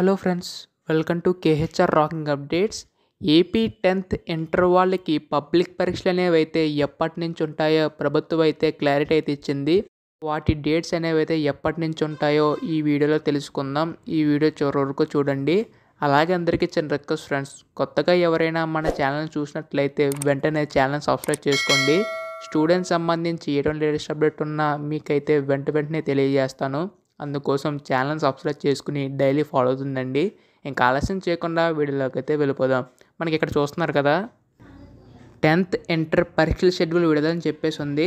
hello friends welcome to KHR rocking updates AP tenth inter వాళ్ళకి public పరీక్షలు అనేవి అయితే ఎప్పటి నుంచి ఉంటాయో ప్రభుత్వం అయితే క్లారిటీ అయితే ఇచ్చింది వాటి డేట్స్ అనేవి అయితే ఎప్పటి నుంచి ఉంటాయో ఈ వీడియోలో తెలుసుకుందాం ఈ వీడియో చివరి వరకు చూడండి అలాగే అందరికీ చిన్న రిక్వెస్ట్ ఫ్రెండ్స్ కొత్తగా ఎవరైనా మన ఛానల్ చూసినట్లయితే వెంటనే ఛానల్ సబ్స్క్రైబ్ చేసుకోండి స్టూడెంట్స్ సంబంధించి ఎటువంటి లేటెస్ట్ అప్డేట్ ఉన్నా మీకైతే వెంట వెంటనే తెలియజేస్తాను అందుకోసం ఛానల్ సబ్స్క్రైబ్ చేసుకుని డైలీ ఫాలో అవుతుందండి ఇంకా ఆలస్యం చేయకుండా అయితే వెళ్ళిపోదాం మనకి ఇక్కడ చూస్తున్నారు కదా టెన్త్ ఇంటర్ పరీక్షల షెడ్యూల్ విడుదలని చెప్పేసి ఉంది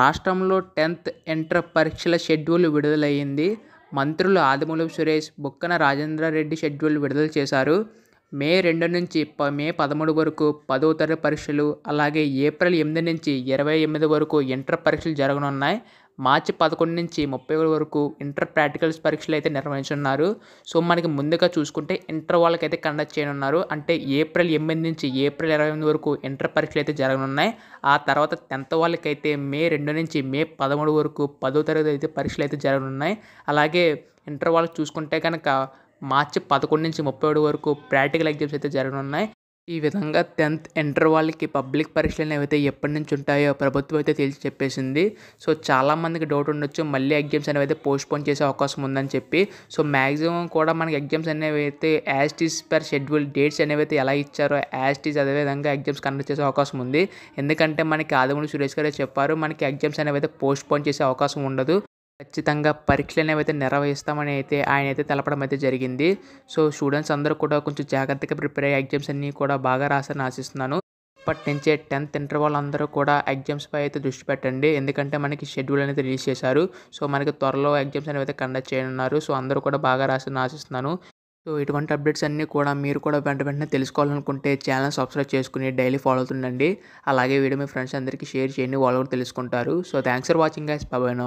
రాష్ట్రంలో టెన్త్ ఇంటర్ పరీక్షల షెడ్యూల్ విడుదలయ్యింది మంత్రులు ఆదిమూలపు సురేష్ బుక్కన రాజేంద్రారెడ్డి షెడ్యూల్ విడుదల చేశారు మే రెండు నుంచి మే పదమూడు వరకు పదో తరగతి పరీక్షలు అలాగే ఏప్రిల్ ఎనిమిది నుంచి ఇరవై ఎనిమిది వరకు ఇంటర్ పరీక్షలు జరగనున్నాయి మార్చి పదకొండు నుంచి ముప్పై వరకు ఇంటర్ ప్రాక్టికల్స్ పరీక్షలు అయితే నిర్వహించనున్నారు సో మనకి ముందుగా చూసుకుంటే ఇంటర్ వాళ్ళకైతే కండక్ట్ చేయనున్నారు అంటే ఏప్రిల్ ఎనిమిది నుంచి ఏప్రిల్ ఇరవై ఎనిమిది వరకు ఇంటర్ పరీక్షలు అయితే జరగనున్నాయి ఆ తర్వాత టెన్త్ వాళ్ళకైతే మే రెండు నుంచి మే పదమూడు వరకు పదో తరగతి అయితే పరీక్షలు అయితే జరగనున్నాయి అలాగే ఇంటర్ వాళ్ళకి చూసుకుంటే కనుక మార్చి పదకొండు నుంచి ముప్పై ఏడు వరకు ప్రాక్టికల్ ఎగ్జామ్స్ అయితే జరగనున్నాయి ఈ విధంగా టెన్త్ ఇంటర్ వాళ్ళకి పబ్లిక్ పరీక్షలు అయితే ఎప్పటి నుంచి ఉంటాయో ప్రభుత్వం అయితే తేల్చి చెప్పేసింది సో చాలామందికి డౌట్ ఉండొచ్చు మళ్ళీ ఎగ్జామ్స్ అనేవి అయితే పోస్ట్పోన్ చేసే అవకాశం ఉందని చెప్పి సో మ్యాక్సిమం కూడా మనకి ఎగ్జామ్స్ అనేవి అయితే as it is per schedule dates అనేవి అయితే ఎలా ఇచ్చారో యాజ్ టీస్ అదేవిధంగా ఎగ్జామ్స్ కండక్ట్ చేసే అవకాశం ఉంది ఎందుకంటే మనకి ఆదిమూడి సురేష్ గారు చెప్పారు మనకి ఎగ్జామ్స్ అనేవి అయితే పోస్ట్పోన్ చేసే అవకాశం ఉండదు ఖచ్చితంగా పరీక్షలు అనేవి అయితే నిర్వహిస్తామని అయితే ఆయన అయితే తెలపడం అయితే జరిగింది సో స్టూడెంట్స్ అందరూ కూడా కొంచెం జాగ్రత్తగా ప్రిపేర్ అయ్యే ఎగ్జామ్స్ అన్నీ కూడా బాగా రాసని ఆశిస్తున్నాను ఇప్పటి నుంచే టెన్త్ ఇంటర్ వాళ్ళందరూ కూడా ఎగ్జామ్స్పై అయితే దృష్టి పెట్టండి ఎందుకంటే మనకి షెడ్యూల్ అనేది రిలీజ్ చేశారు సో మనకి త్వరలో ఎగ్జామ్స్ అనేవి అయితే కండక్ట్ చేయనున్నారు సో అందరూ కూడా బాగా రాసని ఆశిస్తున్నాను సో ఇటువంటి అప్డేట్స్ అన్నీ కూడా మీరు కూడా వెంట వెంటనే తెలుసుకోవాలనుకుంటే ఛానల్ సబ్స్క్రైబ్ చేసుకుని డైలీ ఫాలో అవుతుండండి అలాగే వీడియో మీ ఫ్రెండ్స్ అందరికీ షేర్ చేయండి వాళ్ళు కూడా తెలుసుకుంటారు so thanks for watching guys బాబాయ్